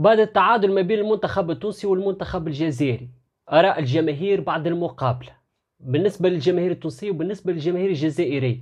بعد التعادل ما بين المنتخب التونسي والمنتخب الجزائري آراء الجماهير بعد المقابلة بالنسبة للجماهير التونسية وبالنسبة للجماهير الجزائرية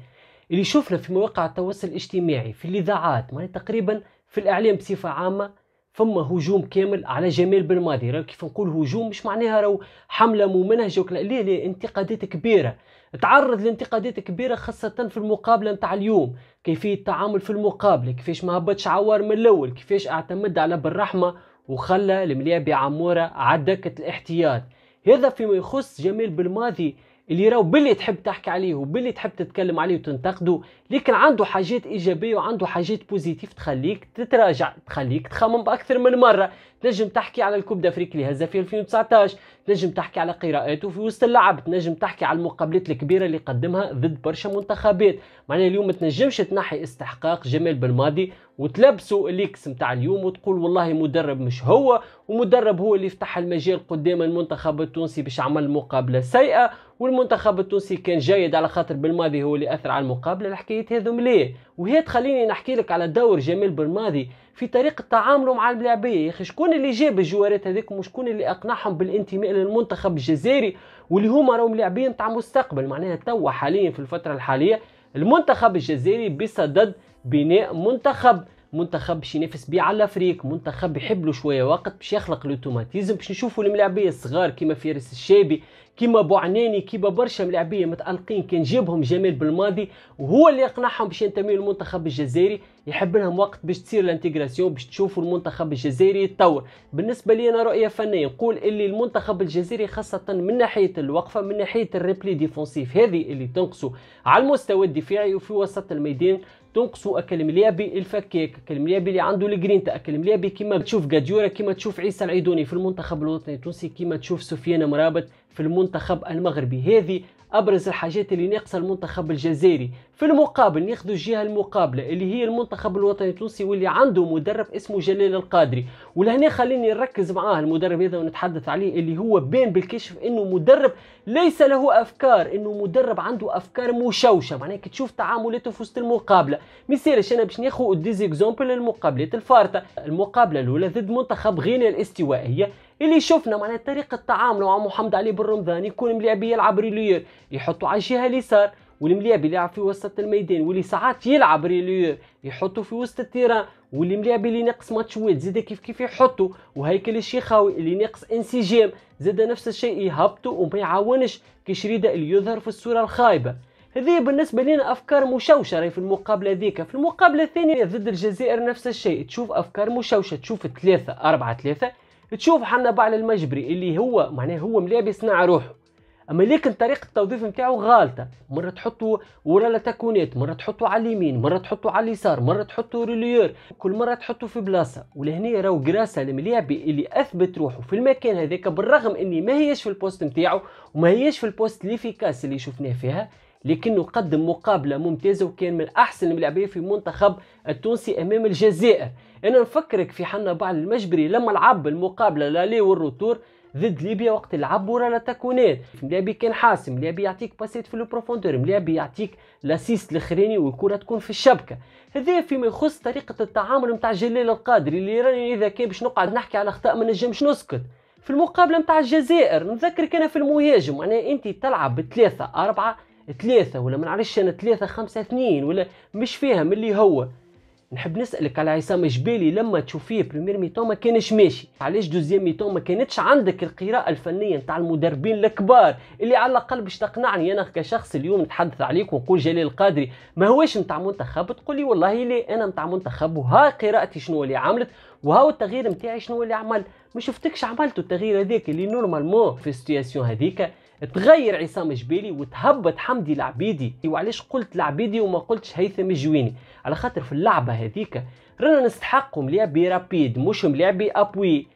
اللي شفنا في مواقع التواصل الاجتماعي في الإذاعات ما تقريبا في الإعلام بصفة عامة فما هجوم كامل على جمال بن ماضي كيف نقول هجوم مش معناها راهو حملة ممنهجة وكلا لا انتقادات كبيرة تعرض لانتقادات كبيره خاصه في المقابله نتاع اليوم كيفيه التعامل في المقابله كيفاش ما هبطش عوار من الاول كيفاش اعتمد على بالرحمه وخلى المليابي عموره عدكه الاحتياط هذا فيما يخص جميل بالماضي اللي راهو باللي تحب تحكي عليه وباللي تحب تتكلم عليه وتنتقده لكن عنده حاجات ايجابيه وعنده حاجات بوزيتيف تخليك تتراجع تخليك تخمم باكثر من مره تنجم تحكي على الكوب دافريك اللي هزها في 2019 تنجم تحكي على قراءاته في وسط اللعب تنجم تحكي على المقابلات الكبيره اللي قدمها ضد برشا منتخبات معناها اليوم ما تنجمش تنحي استحقاق جمال بالماضي وتلبسوا الاكس نتاع اليوم وتقول والله مدرب مش هو ومدرب هو اللي فتح المجال قدام المنتخب التونسي باش عمل مقابله سيئه والمنتخب التونسي كان جيد على خاطر بالماضي هو اللي اثر على المقابله الحكايه هذو مليه وهي تخليني نحكي لك على دور جميل بالماضي في طريقه تعامله مع اللاعبيه يا اخي شكون اللي جاب الجوارات هذيك وشكون اللي اقنعهم بالانتماء للمنتخب الجزائري واللي هما راهم لاعبين نتاع مستقبل معناها توا حاليا في الفتره الحاليه المنتخب الجزائري بصدد بناء منتخب منتخب باش ينافس بيه على الافريق منتخب يحب له شويه وقت باش يخلق الاوتوماتيزم باش نشوفوا الملاعبيه الصغار كيما فارس الشابي كيما بوعناني كيما برشا ملاعبيه متالقين كان جابهم جمال بالماضي وهو اللي يقنعهم باش ينتمي للمنتخب الجزائري يحب لهم وقت باش تصير الانتيغراسيون باش تشوفوا المنتخب الجزائري يتطور بالنسبه لي انا رؤيه فنيه نقول اللي المنتخب الجزائري خاصه من ناحيه الوقفه من ناحيه الريبلي ديفونسيف هذه اللي تنقصه على المستوى الدفاعي وفي وسط الميدان تنقصوا اكليمليابي الفكاك اكليمليابي اللي عنده الجرينتا اكليمليابي كيما تشوف جاديورا كيما تشوف عيسى العيدوني في المنتخب الوطني التونسي كيما تشوف سفيان مرابط في المنتخب المغربي هذه ابرز الحاجات اللي ناقصه المنتخب الجزائري في المقابل ناخذ الجهه المقابله اللي هي المنتخب الوطني التونسي واللي عنده مدرب اسمه جلال القادري ولهنا خليني نركز معاه المدرب هذا ونتحدث عليه اللي هو بين بالكشف انه مدرب ليس له افكار انه مدرب عنده افكار مشوشه معناها كي تشوف تعاملاته في وسط المقابله مثال انا باش ناخذ ديزيكزومبل المقابلات الفارطه المقابله الاولى ضد منتخب غينيا الاستوائيه اللي شفنا معناها طريقه تعامله مع محمد علي بن رمضان يكون مليابي يلعب ريليور يحطوا على الجهه اليسار والمليابي يلعب في وسط الميدان واللي ساعات يلعب ريليور يحطوا في وسط التيران واللي مليابي اللي ناقص ماتش واحد زاد كيف كيف يحطوا وهيكل الشيخاوي اللي ناقص انسجام زاد نفس الشيء يهبطوا وما يعاونش كي شريده اللي يظهر في الصوره الخايبه هذه بالنسبه لنا افكار مشوشره في المقابله ذيك في المقابله الثانيه ضد الجزائر نفس الشيء تشوف افكار مشوشه تشوف ثلاثه أربعة ثلاثة تشوف حنا باع المجبري اللي هو معناه هو ملابس مع روحه اما لكن طريقه التوظيف نتاعو غالطه مره تحطوا ورا التكونات مره تحطوا على اليمين مره تحطوا على اليسار مره تحطوا ريليور كل مره تحطوا في بلاصه ولهنا راهو جراسا المليابي اللي اثبت روحه في المكان هذاك بالرغم اني ما هيش في البوست نتاعو وما هيش في البوست ليفيكاس اللي شفناه فيها لكنه قدم مقابله ممتازه وكان من احسن الملاعبين في المنتخب التونسي امام الجزائر انا نفكرك في حنا بعد المجبري لما لعب المقابله لالي والروتور ضد ليبيا وقت لعب ورا لاتاكونات تكونات كان حاسم ملابي يعطيك باسيت في البروفوندور ملابي يعطيك لاسيست الاخراني والكره تكون في الشبكه هذا فيما يخص طريقه التعامل نتاع جلال القادري اللي راني اذا كان باش نقعد نحكي على اخطاء ما نجمش نسكت في المقابله نتاع الجزائر نذكرك انا في المهاجم معناها انت تلعب بثلاثه اربعه ثلاثة ولا ما نعرفش أنا ثلاثة خمسة اثنين ولا مش فاهم اللي هو نحب نسألك على عصام جبالي لما تشوف فيه بريمير ميتون ما كانش ماشي علاش دوزيام ميتون ما كانتش عندك القراءة الفنية نتاع المدربين الكبار اللي على الأقل باش تقنعني أنا كشخص اليوم نتحدث عليك ونقول جلال القادري ما هوش نتاع منتخب تقولي والله لا أنا نتاع منتخب وها قراءتي شنو اللي عملت وهاو التغيير نتاعي شنو اللي عمل ما شفتكش عملت التغيير هذاك اللي نورمالمون في السيتياسيون هذيك تغير عصام جبيلي وتهبط حمدي العبيدي وعلاش قلت العبيدي وما قلتش هيثم الجويني على خاطر في اللعبه هذيك رانا نستحقهم ملاعبي رابيد مش ملاعبي ابوي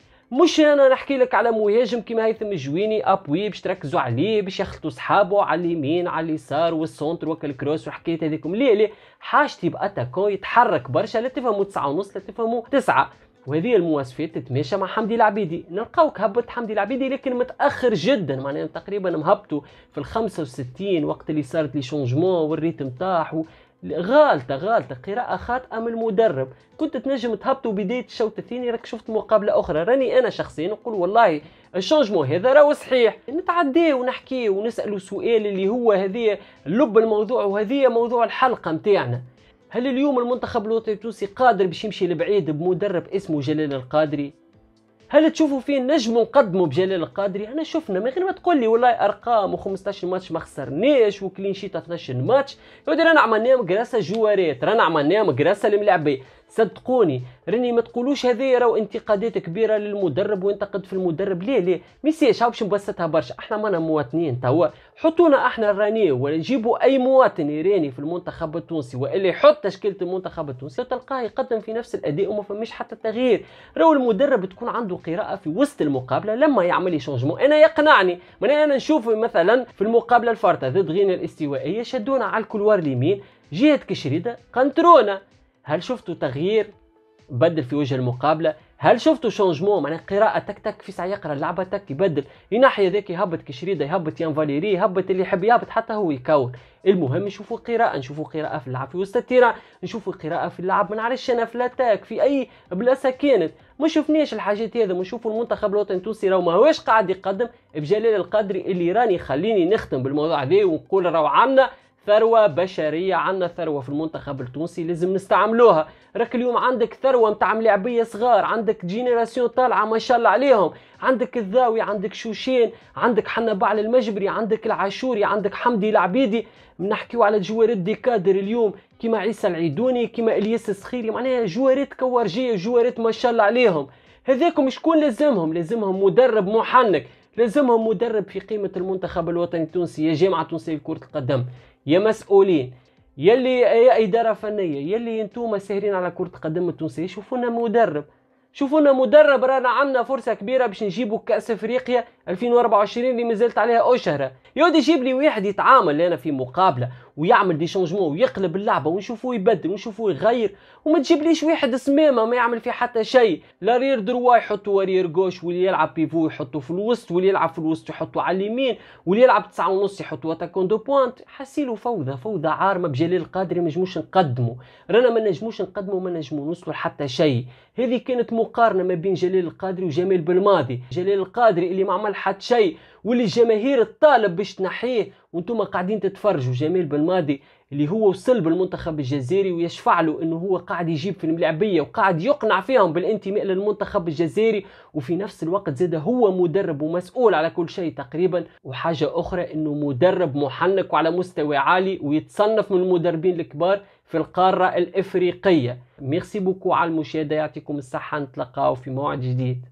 مش انا نحكي لك على مهاجم كيما هيثم الجويني ابوي باش تركزوا عليه باش يخلطوا صحابه على اليمين على اليسار والسونتر وكالكروس والحكايه هذيكم ليه ليه حاجتي باتاكو يتحرك برشا لا تفهموا 9 ونص لا تفهموا 9 وهذه المواصفات تتماشى مع حمدي العبيدي نلقاوك هبط حمدي العبيدي لكن متاخر جدا معناها تقريبا مهبطوا في ال 65 وقت اللي صارت لي شونجمون والريتم تاعو غالطة غالطة قراءة خاطئة من المدرب كنت تنجم تهبطوا بداية الشوط الثاني راك شفت مقابلة أخرى راني أنا شخصيا نقول والله الشونجمون هذا راهو صحيح نتعديه ونحكيه ونسأله سؤال اللي هو هذه لب الموضوع وهذه موضوع الحلقة متاعنا هل اليوم المنتخب الوطني التونسي قادر باش يمشي لبعيد بمدرب اسمه جلال القادري هل تشوفوا فيه نجم نقدمه بجلال القادري انا شفنا من غير ما تقول لي والله ارقام و15 ماتش ما خسرناش وكلين شيت 12 ماتش يا رانا عملناهم مقراسه جوارات رانا عملناهم مقراسه الملاعبيه صدقوني راني ما تقولوش هذايا راهو انتقادات كبيره للمدرب وينتقد في المدرب ليه ليه ميسي شاو باش نبسطها برشا احنا مانا مواطنين توا حطونا احنا راني ولا جيبوا اي مواطن يراني في المنتخب التونسي والا يحط تشكيله المنتخب التونسي تلقاه يقدم في نفس الاداء وما فماش حتى تغيير راهو المدرب تكون عنده قراءه في وسط المقابله لما يعمل شونجمون انا يقنعني من انا نشوف مثلا في المقابله الفارطه ضد غينيا الاستوائيه شدونا على الكلوار اليمين جهه كشريده قنترونا هل شفتوا تغيير بدل في وجه المقابله هل شفتوا شونجمون معناها قراءه تك تك في ساعه يقرا اللعبه تك يبدل ينحي هذاك يهبط كشريده يهبط يان فاليري يهبط اللي يحب يهبط حتى هو يكون المهم نشوفوا قراءه نشوفوا قراءه في اللعب في وسط التيران نشوفوا قراءه في اللعب ما نعرفش انا في الاتاك في اي بلاصه كانت ما شفناش الحاجات هذا ما نشوفوا المنتخب الوطني التونسي راهو ماهوش قاعد يقدم بجلال القدري اللي راني خليني نختم بالموضوع هذا ونقول راهو عندنا ثروه بشريه عندنا ثروه في المنتخب التونسي لازم نستعملوها راك اليوم عندك ثروه نتاع ملاعبيه صغار عندك جينيراسيون طالعه ما شاء الله عليهم عندك الذاوي عندك شوشين عندك حنا بعل المجبري عندك العاشوري عندك حمدي العبيدي نحكيو على جوارد دي كادر اليوم كيما عيسى العيدوني كيما الياس السخيري معناها جوارد كوارجيه جوارد ما شاء الله عليهم هذاكم شكون لازمهم لازمهم مدرب محنك لازمهم مدرب في قيمه المنتخب الوطني التونسي يا جامعه تونسيه لكره القدم يا مسؤولين يا اللي يا اداره فنيه يا اللي انتم ساهرين على كره القدم التونسيه شوفوا لنا مدرب شوفوا لنا مدرب رانا عندنا فرصه كبيره باش نجيبوا كاس افريقيا 2024 اللي مازالت عليها اشهر يودي جيب لي واحد يتعامل انا في مقابله ويعمل دي شونجمون ويقلب اللعبه ونشوفوه يبدل ونشوفوه يغير وما تجيبليش واحد سميمه ما يعمل في حتى شيء لا رير دروا يحطوا ورير جوش واللي يلعب بيفو يحطوا في الوسط واللي يلعب في الوسط يحطوا على اليمين واللي يلعب تسعة ونص يحطوا اتاكون دو بوانت حسيلو فوضى فوضى عارمه بجلال القادري ما نجموش نقدموا رانا ما نجموش نقدموا ما نجمو نوصلوا لحتى شيء هذه كانت مقارنه ما بين جلال القادري وجمال بالماضي جلال القادري اللي ما عمل حتى شيء واللي الجماهير تطالب باش تنحيه وانتم قاعدين تتفرجوا جميل بالماضي اللي هو وصل بالمنتخب الجزائري ويشفع له انه هو قاعد يجيب في الملعبيه وقاعد يقنع فيهم بالانتماء للمنتخب الجزائري وفي نفس الوقت زاد هو مدرب ومسؤول على كل شيء تقريبا وحاجه اخرى انه مدرب محنك وعلى مستوى عالي ويتصنف من المدربين الكبار في القاره الافريقيه ميرسي بوكو على المشاهده يعطيكم الصحه نتلقاو في موعد جديد